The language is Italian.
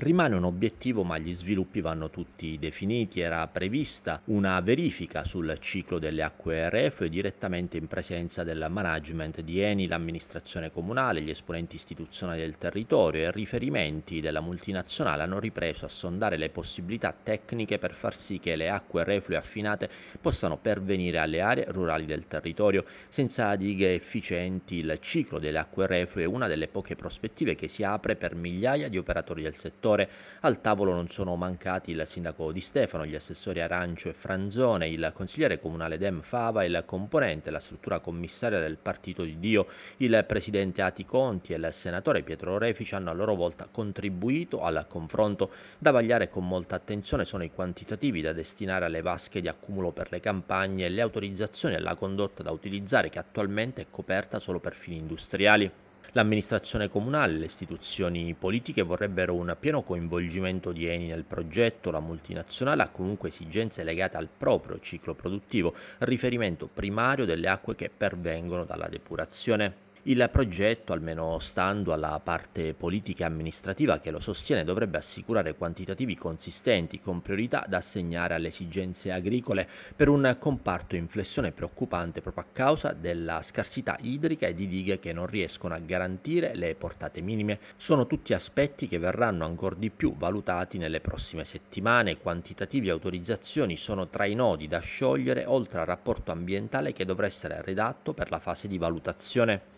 Rimane un obiettivo ma gli sviluppi vanno tutti definiti, era prevista una verifica sul ciclo delle acque reflue direttamente in presenza del management di Eni, l'amministrazione comunale, gli esponenti istituzionali del territorio e riferimenti della multinazionale hanno ripreso a sondare le possibilità tecniche per far sì che le acque reflue affinate possano pervenire alle aree rurali del territorio. Senza dighe efficienti il ciclo delle acque reflue è una delle poche prospettive che si apre per migliaia di operatori del settore senatore. Al tavolo non sono mancati il sindaco Di Stefano, gli assessori Arancio e Franzone, il consigliere comunale Dem Fava, il componente, la struttura commissaria del Partito di Dio, il presidente Ati Conti e il senatore Pietro Refici hanno a loro volta contribuito al confronto. Da vagliare con molta attenzione sono i quantitativi da destinare alle vasche di accumulo per le campagne e le autorizzazioni alla condotta da utilizzare che attualmente è coperta solo per fini industriali. L'amministrazione comunale e le istituzioni politiche vorrebbero un pieno coinvolgimento di Eni nel progetto, la multinazionale ha comunque esigenze legate al proprio ciclo produttivo, riferimento primario delle acque che pervengono dalla depurazione. Il progetto, almeno stando alla parte politica e amministrativa che lo sostiene, dovrebbe assicurare quantitativi consistenti con priorità da assegnare alle esigenze agricole per un comparto in flessione preoccupante proprio a causa della scarsità idrica e di dighe che non riescono a garantire le portate minime. Sono tutti aspetti che verranno ancora di più valutati nelle prossime settimane. Quantitativi e autorizzazioni sono tra i nodi da sciogliere oltre al rapporto ambientale che dovrà essere redatto per la fase di valutazione.